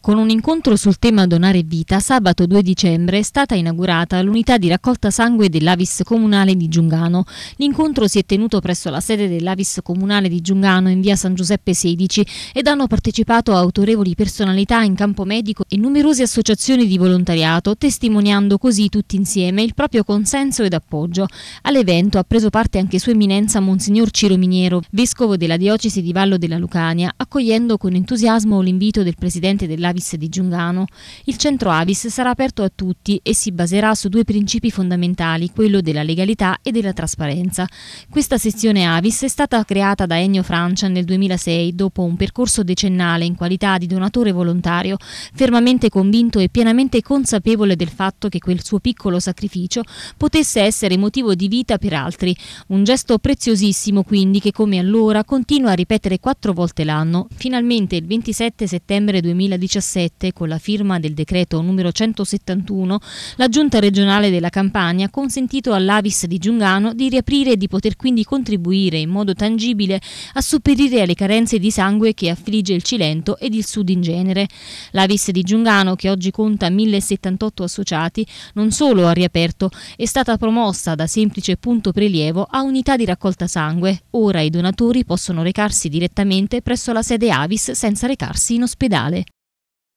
Con un incontro sul tema Donare Vita, sabato 2 dicembre è stata inaugurata l'unità di raccolta sangue dell'Avis Comunale di Giungano. L'incontro si è tenuto presso la sede dell'Avis Comunale di Giungano in via San Giuseppe 16 ed hanno partecipato autorevoli personalità in campo medico e numerose associazioni di volontariato, testimoniando così tutti insieme il proprio consenso ed appoggio. All'evento ha preso parte anche Sua Eminenza Monsignor Ciro Miniero, vescovo della diocesi di Vallo della Lucania, accogliendo con entusiasmo l'invito del presidente dell'Avis dell'Avis di Giungano. Il centro Avis sarà aperto a tutti e si baserà su due principi fondamentali, quello della legalità e della trasparenza. Questa sezione Avis è stata creata da Ennio Francia nel 2006 dopo un percorso decennale in qualità di donatore volontario, fermamente convinto e pienamente consapevole del fatto che quel suo piccolo sacrificio potesse essere motivo di vita per altri. Un gesto preziosissimo quindi che come allora continua a ripetere quattro volte l'anno. Finalmente il 27 settembre 2019 2017, con la firma del decreto numero 171, la Giunta regionale della Campania ha consentito all'Avis di Giungano di riaprire e di poter quindi contribuire in modo tangibile a superare le carenze di sangue che affligge il Cilento ed il Sud in genere. L'Avis di Giungano, che oggi conta 1078 associati, non solo ha riaperto, è stata promossa da semplice punto prelievo a unità di raccolta sangue. Ora i donatori possono recarsi direttamente presso la sede Avis senza recarsi in ospedale.